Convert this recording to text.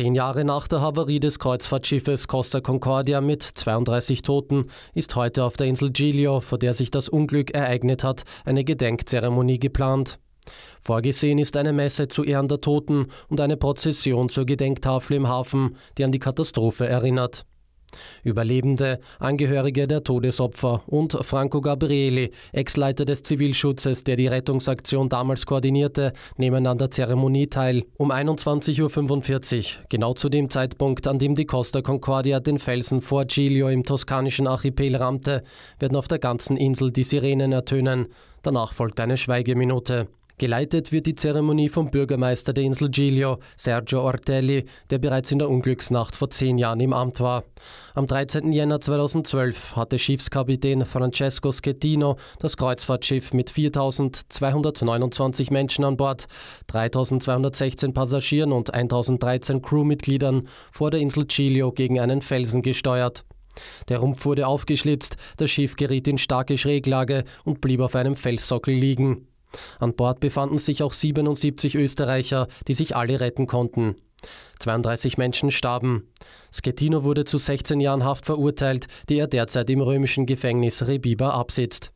Zehn Jahre nach der Havarie des Kreuzfahrtschiffes Costa Concordia mit 32 Toten ist heute auf der Insel Giglio, vor der sich das Unglück ereignet hat, eine Gedenkzeremonie geplant. Vorgesehen ist eine Messe zu Ehren der Toten und eine Prozession zur Gedenktafel im Hafen, die an die Katastrophe erinnert. Überlebende, Angehörige der Todesopfer und Franco Gabrieli, Ex-Leiter des Zivilschutzes, der die Rettungsaktion damals koordinierte, nehmen an der Zeremonie teil. Um 21.45 Uhr, genau zu dem Zeitpunkt, an dem die Costa Concordia den Felsen vor Giglio im toskanischen Archipel rammte, werden auf der ganzen Insel die Sirenen ertönen. Danach folgt eine Schweigeminute. Geleitet wird die Zeremonie vom Bürgermeister der Insel Giglio, Sergio Ortelli, der bereits in der Unglücksnacht vor zehn Jahren im Amt war. Am 13. Jänner 2012 hatte Schiffskapitän Francesco Schettino das Kreuzfahrtschiff mit 4.229 Menschen an Bord, 3.216 Passagieren und 1.013 Crewmitgliedern vor der Insel Giglio gegen einen Felsen gesteuert. Der Rumpf wurde aufgeschlitzt, das Schiff geriet in starke Schräglage und blieb auf einem Felssockel liegen. An Bord befanden sich auch 77 Österreicher, die sich alle retten konnten. 32 Menschen starben. Schettino wurde zu 16 Jahren Haft verurteilt, die er derzeit im römischen Gefängnis Rebiba absitzt.